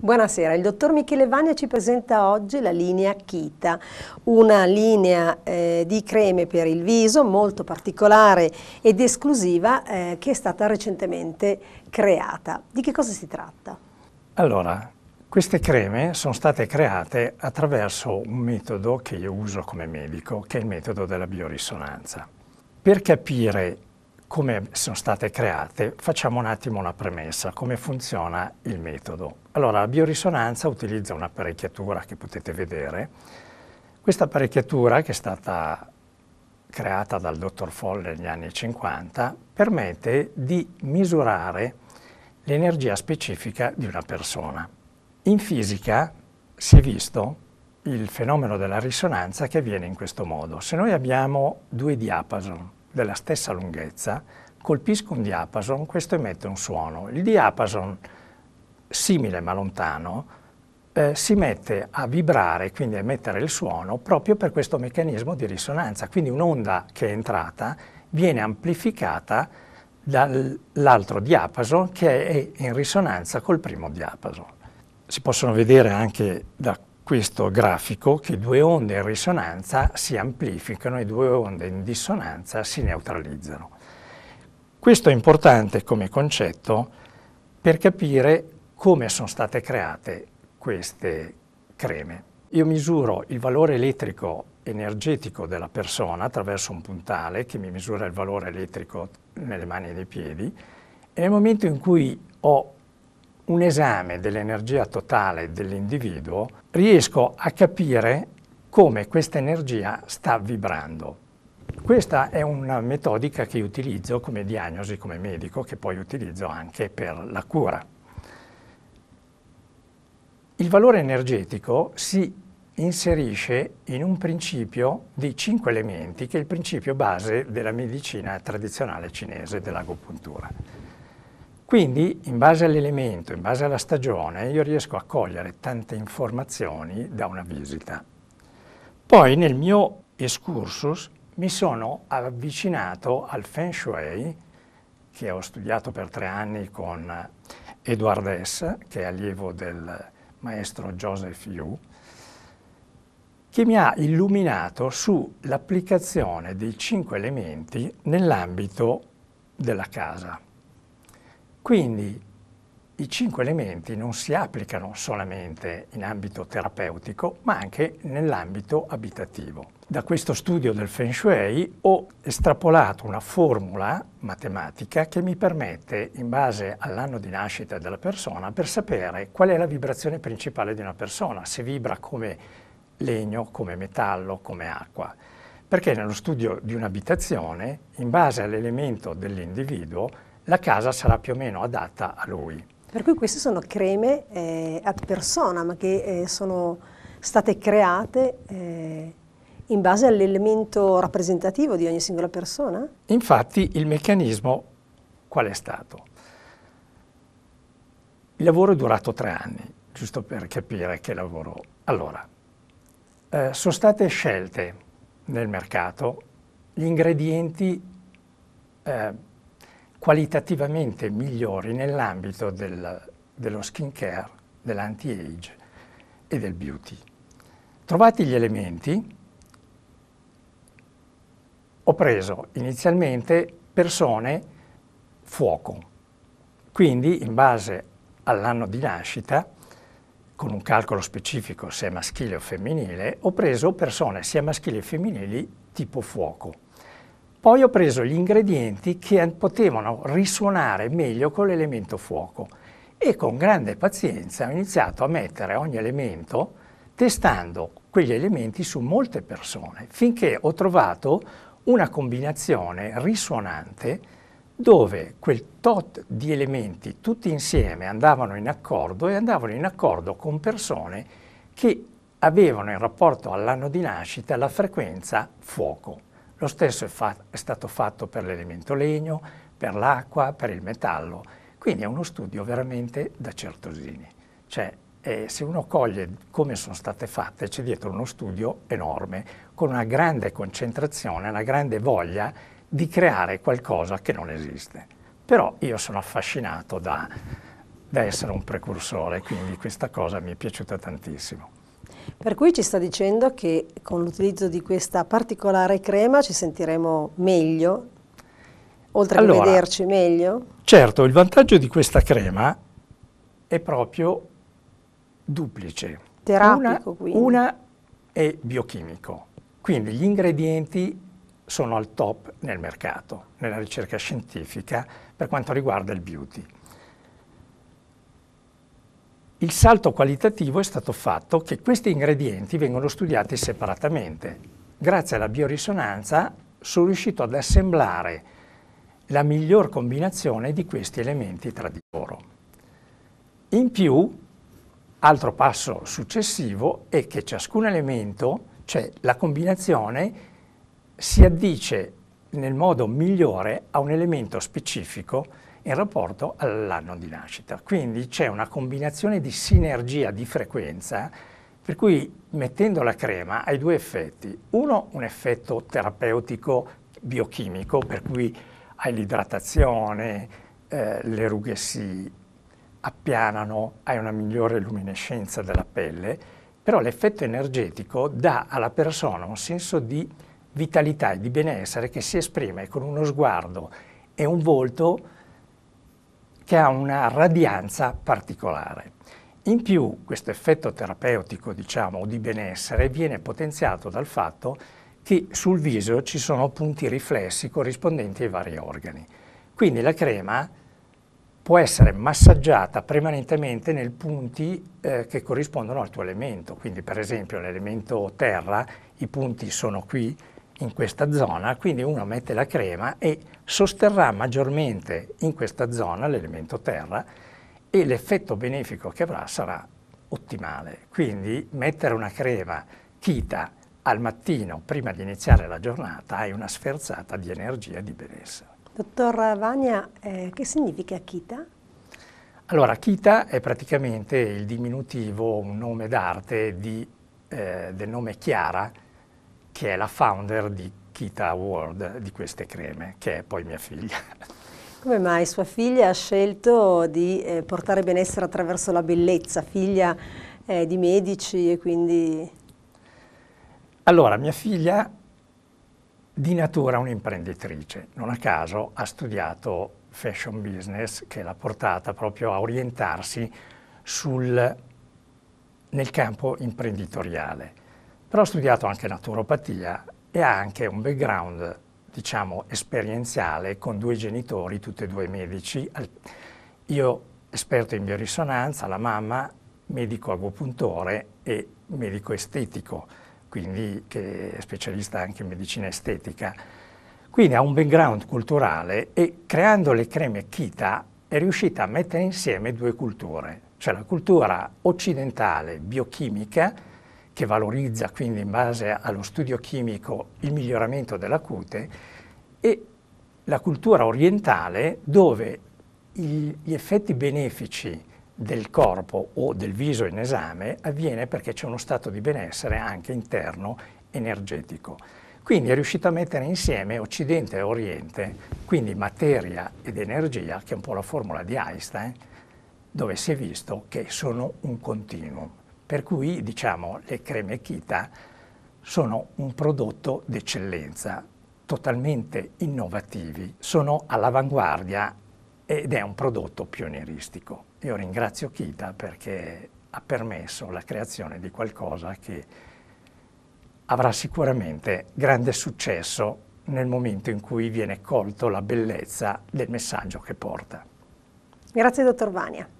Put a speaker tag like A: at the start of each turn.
A: Buonasera, il dottor Michele Vania ci presenta oggi la linea Kita, una linea eh, di creme per il viso molto particolare ed esclusiva eh, che è stata recentemente creata. Di che cosa si tratta?
B: Allora, queste creme sono state create attraverso un metodo che io uso come medico, che è il metodo della biorisonanza. Per capire come sono state create, facciamo un attimo una premessa, come funziona il metodo. Allora, la biorisonanza utilizza un'apparecchiatura che potete vedere. Questa apparecchiatura, che è stata creata dal dottor Folle negli anni 50, permette di misurare l'energia specifica di una persona. In fisica si è visto il fenomeno della risonanza che avviene in questo modo. Se noi abbiamo due diapason, della stessa lunghezza colpisco un diapason, questo emette un suono. Il diapason, simile ma lontano, eh, si mette a vibrare, quindi a emettere il suono, proprio per questo meccanismo di risonanza. Quindi un'onda che è entrata viene amplificata dall'altro diapason che è in risonanza col primo diapason. Si possono vedere anche da questo grafico che due onde in risonanza si amplificano e due onde in dissonanza si neutralizzano. Questo è importante come concetto per capire come sono state create queste creme. Io misuro il valore elettrico energetico della persona attraverso un puntale che mi misura il valore elettrico nelle mani e nei piedi e nel momento in cui ho un esame dell'energia totale dell'individuo, riesco a capire come questa energia sta vibrando. Questa è una metodica che utilizzo come diagnosi, come medico, che poi utilizzo anche per la cura. Il valore energetico si inserisce in un principio di cinque elementi, che è il principio base della medicina tradizionale cinese dell'agopuntura. Quindi, in base all'elemento, in base alla stagione, io riesco a cogliere tante informazioni da una visita. Poi, nel mio excursus, mi sono avvicinato al Feng Shui, che ho studiato per tre anni con Edward S., che è allievo del maestro Joseph Yu, che mi ha illuminato sull'applicazione dei cinque elementi nell'ambito della casa. Quindi i cinque elementi non si applicano solamente in ambito terapeutico, ma anche nell'ambito abitativo. Da questo studio del Feng Shui ho estrapolato una formula matematica che mi permette, in base all'anno di nascita della persona, per sapere qual è la vibrazione principale di una persona, se vibra come legno, come metallo, come acqua. Perché nello studio di un'abitazione, in base all'elemento dell'individuo, la casa sarà più o meno adatta a lui.
A: Per cui queste sono creme eh, ad ma che eh, sono state create eh, in base all'elemento rappresentativo di ogni singola persona?
B: Infatti il meccanismo qual è stato? Il lavoro è durato tre anni, giusto per capire che lavoro. Allora, eh, sono state scelte nel mercato gli ingredienti eh, qualitativamente migliori nell'ambito del, dello skincare, dell'anti-age e del beauty. Trovati gli elementi, ho preso inizialmente persone fuoco, quindi in base all'anno di nascita, con un calcolo specifico se è maschile o femminile, ho preso persone sia maschili che femminili tipo fuoco. Poi ho preso gli ingredienti che potevano risuonare meglio con l'elemento fuoco e con grande pazienza ho iniziato a mettere ogni elemento testando quegli elementi su molte persone finché ho trovato una combinazione risuonante dove quel tot di elementi tutti insieme andavano in accordo e andavano in accordo con persone che avevano in rapporto all'anno di nascita la frequenza fuoco. Lo stesso è, è stato fatto per l'elemento legno, per l'acqua, per il metallo, quindi è uno studio veramente da certosini. Cioè, eh, se uno coglie come sono state fatte, c'è dietro uno studio enorme, con una grande concentrazione, una grande voglia di creare qualcosa che non esiste. Però io sono affascinato da, da essere un precursore, quindi questa cosa mi è piaciuta tantissimo.
A: Per cui ci sta dicendo che con l'utilizzo di questa particolare crema ci sentiremo meglio, oltre allora, a vederci meglio?
B: Certo, il vantaggio di questa crema
A: è proprio
B: duplice.
A: Terapico, una, quindi. Una
B: è biochimico, quindi gli ingredienti sono al top nel mercato, nella ricerca scientifica per quanto riguarda il beauty. Il salto qualitativo è stato fatto che questi ingredienti vengono studiati separatamente. Grazie alla biorisonanza sono riuscito ad assemblare la miglior combinazione di questi elementi tra di loro. In più, altro passo successivo è che ciascun elemento, cioè la combinazione, si addice nel modo migliore a un elemento specifico in rapporto all'anno di nascita. Quindi c'è una combinazione di sinergia di frequenza per cui mettendo la crema hai due effetti. Uno, un effetto terapeutico biochimico, per cui hai l'idratazione, eh, le rughe si appianano, hai una migliore luminescenza della pelle, però l'effetto energetico dà alla persona un senso di vitalità e di benessere che si esprime con uno sguardo e un volto che ha una radianza particolare. In più questo effetto terapeutico, diciamo, di benessere viene potenziato dal fatto che sul viso ci sono punti riflessi corrispondenti ai vari organi. Quindi la crema può essere massaggiata permanentemente nei punti eh, che corrispondono al tuo elemento, quindi per esempio l'elemento terra, i punti sono qui, in questa zona, quindi uno mette la crema e sosterrà maggiormente in questa zona l'elemento terra e l'effetto benefico che avrà sarà ottimale. Quindi mettere una crema chita al mattino prima di iniziare la giornata è una sferzata di energia e di benessere.
A: Dottor Vania, eh, che significa chita?
B: Allora, chita è praticamente il diminutivo, un nome d'arte eh, del nome Chiara, che è la founder di Kita World di queste creme, che è poi mia figlia.
A: Come mai sua figlia ha scelto di eh, portare benessere attraverso la bellezza, figlia eh, di medici e quindi...
B: Allora, mia figlia di natura è un'imprenditrice, non a caso ha studiato fashion business che l'ha portata proprio a orientarsi sul, nel campo imprenditoriale però ha studiato anche naturopatia e ha anche un background, diciamo, esperienziale con due genitori, tutti e due medici. Io esperto in biorisonanza, la mamma medico agopuntore e medico estetico, quindi che è specialista anche in medicina estetica. Quindi ha un background culturale e creando le creme Kita è riuscita a mettere insieme due culture, cioè la cultura occidentale biochimica che valorizza quindi in base allo studio chimico il miglioramento della cute, e la cultura orientale dove gli effetti benefici del corpo o del viso in esame avviene perché c'è uno stato di benessere anche interno energetico. Quindi è riuscito a mettere insieme Occidente e Oriente, quindi materia ed energia, che è un po' la formula di Einstein, dove si è visto che sono un continuum. Per cui, diciamo, le creme Kita sono un prodotto d'eccellenza, totalmente innovativi, sono all'avanguardia ed è un prodotto pionieristico. Io ringrazio Kita perché ha permesso la creazione di qualcosa che avrà sicuramente grande successo nel momento in cui viene colto la bellezza del messaggio che porta.
A: Grazie dottor Vania.